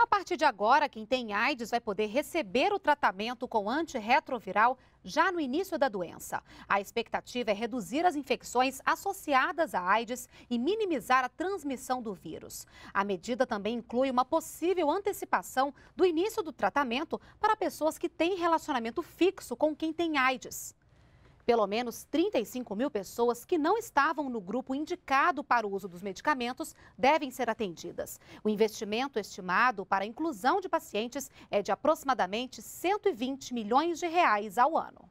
A partir de agora, quem tem AIDS vai poder receber o tratamento com antirretroviral já no início da doença. A expectativa é reduzir as infecções associadas à AIDS e minimizar a transmissão do vírus. A medida também inclui uma possível antecipação do início do tratamento para pessoas que têm relacionamento fixo com quem tem AIDS. Pelo menos 35 mil pessoas que não estavam no grupo indicado para o uso dos medicamentos devem ser atendidas. O investimento estimado para a inclusão de pacientes é de aproximadamente 120 milhões de reais ao ano.